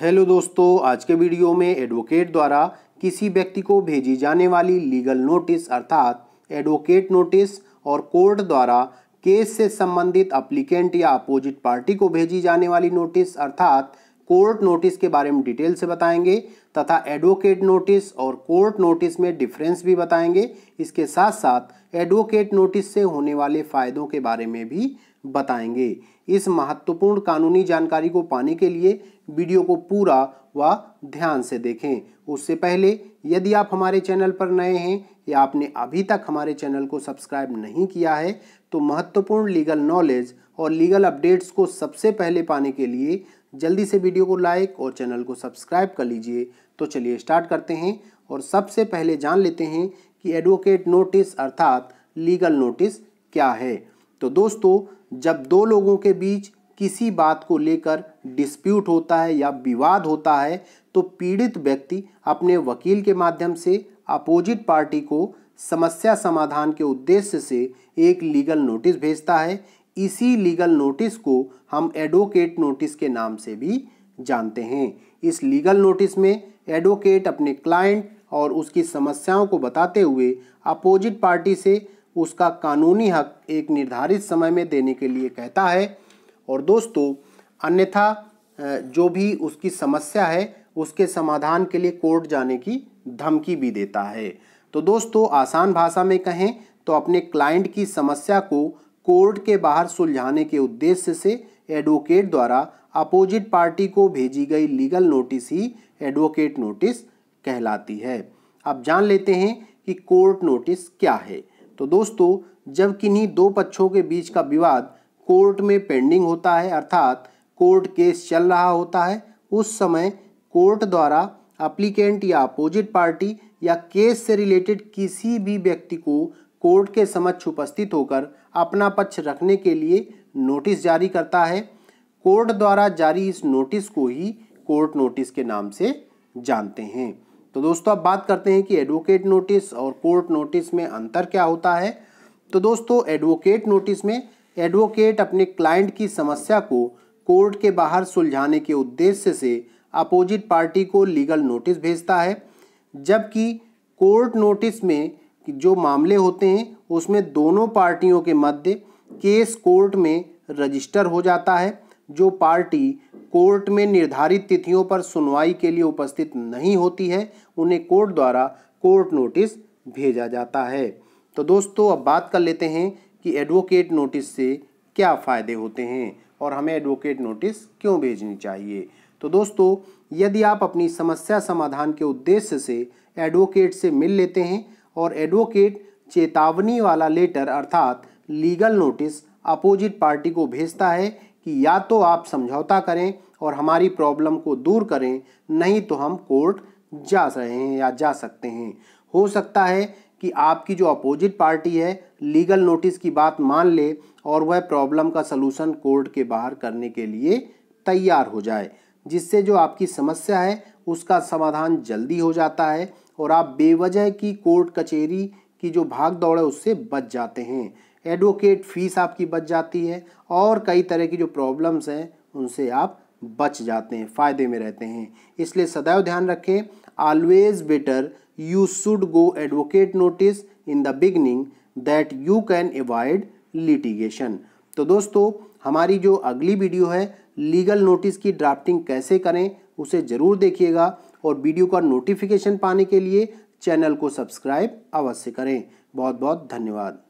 hello दोस्तों आज के वीडियो में एडवोकेट द्वारा किसी व्यक्ति को भेजी जाने वाली लीगल नोटिस अर्थात एडवोकेट नोटिस और कोर्ट द्वारा केस से संबंधित अप्लीकेंट या अपोजिट पार्टी को भेजी जाने वाली नोटिस अर्थात कोर्ट नोटिस के बारे में डिटेल से बताएंगे तथा एडवोकेट नोटिस और कोर्ट नोटिस में डिफरेंस भी बताएंगे इसके साथ साथ एडवोकेट नोटिस से होने वाले फ़ायदों के बारे में भी बताएंगे इस महत्वपूर्ण कानूनी जानकारी को पाने के लिए वीडियो को पूरा व ध्यान से देखें उससे पहले यदि आप हमारे चैनल पर नए हैं या आपने अभी तक हमारे चैनल को सब्सक्राइब नहीं किया है तो महत्वपूर्ण लीगल नॉलेज और लीगल अपडेट्स को सबसे पहले पाने के लिए जल्दी से वीडियो को लाइक और चैनल को सब्सक्राइब कर लीजिए तो चलिए स्टार्ट करते हैं और सबसे पहले जान लेते हैं कि एडवोकेट नोटिस अर्थात लीगल नोटिस क्या है तो दोस्तों जब दो लोगों के बीच किसी बात को लेकर डिस्प्यूट होता है या विवाद होता है तो पीड़ित व्यक्ति अपने वकील के माध्यम से अपोजिट पार्टी को समस्या समाधान के उद्देश्य से एक लीगल नोटिस भेजता है इसी लीगल नोटिस को हम एडवोकेट नोटिस के नाम से भी जानते हैं इस लीगल नोटिस में एडवोकेट अपने क्लाइंट और उसकी समस्याओं को बताते हुए अपोजिट पार्टी से उसका कानूनी हक एक निर्धारित समय में देने के लिए कहता है और दोस्तों अन्यथा जो भी उसकी समस्या है उसके समाधान के लिए कोर्ट जाने की धमकी भी देता है तो दोस्तों आसान भाषा में कहें तो अपने क्लाइंट की समस्या को कोर्ट के बाहर सुलझाने के उद्देश्य से एडवोकेट द्वारा अपोजिट पार्टी को भेजी गई लीगल नोटिस ही एडवोकेट नोटिस कहलाती है अब जान लेते हैं कि कोर्ट नोटिस क्या है तो दोस्तों जब किन्हीं दो पक्षों के बीच का विवाद कोर्ट में पेंडिंग होता है अर्थात कोर्ट केस चल रहा होता है उस समय कोर्ट द्वारा अप्लीकेंट या अपोजिट पार्टी या केस से रिलेटेड किसी भी व्यक्ति को कोर्ट के समक्ष उपस्थित होकर अपना पक्ष रखने के लिए नोटिस जारी करता है कोर्ट द्वारा जारी इस नोटिस को ही कोर्ट नोटिस के नाम से जानते हैं तो दोस्तों अब बात करते हैं कि एडवोकेट नोटिस और कोर्ट नोटिस में अंतर क्या होता है तो दोस्तों एडवोकेट नोटिस में एडवोकेट अपने क्लाइंट की समस्या को कोर्ट के बाहर सुलझाने के उद्देश्य से अपोजिट पार्टी को लीगल नोटिस भेजता है जबकि कोर्ट नोटिस में कि जो मामले होते हैं उसमें दोनों पार्टियों के मध्य केस कोर्ट में रजिस्टर हो जाता है जो पार्टी कोर्ट में निर्धारित तिथियों पर सुनवाई के लिए उपस्थित नहीं होती है उन्हें कोर्ट द्वारा कोर्ट नोटिस भेजा जाता है तो दोस्तों अब बात कर लेते हैं कि एडवोकेट नोटिस से क्या फ़ायदे होते हैं और हमें एडवोकेट नोटिस क्यों भेजनी चाहिए तो दोस्तों यदि आप अपनी समस्या समाधान के उद्देश्य से एडवोकेट से मिल लेते हैं और एडवोकेट चेतावनी वाला लेटर अर्थात लीगल नोटिस अपोजिट पार्टी को भेजता है कि या तो आप समझौता करें और हमारी प्रॉब्लम को दूर करें नहीं तो हम कोर्ट जा रहे हैं या जा सकते हैं हो सकता है कि आपकी जो अपोजिट पार्टी है लीगल नोटिस की बात मान ले और वह प्रॉब्लम का सलूशन कोर्ट के बाहर करने के लिए तैयार हो जाए जिससे जो आपकी समस्या है उसका समाधान जल्दी हो जाता है और आप बेवजह की कोर्ट कचहरी की जो भाग दौड़ है उससे बच जाते हैं एडवोकेट फीस आपकी बच जाती है और कई तरह की जो प्रॉब्लम्स हैं उनसे आप बच जाते हैं फ़ायदे में रहते हैं इसलिए सदैव ध्यान रखें always better you should go advocate notice in the beginning that you can avoid litigation तो दोस्तों हमारी जो अगली वीडियो है लीगल नोटिस की ड्राफ्टिंग कैसे करें उसे ज़रूर देखिएगा और वीडियो का नोटिफिकेशन पाने के लिए चैनल को सब्सक्राइब अवश्य करें बहुत बहुत धन्यवाद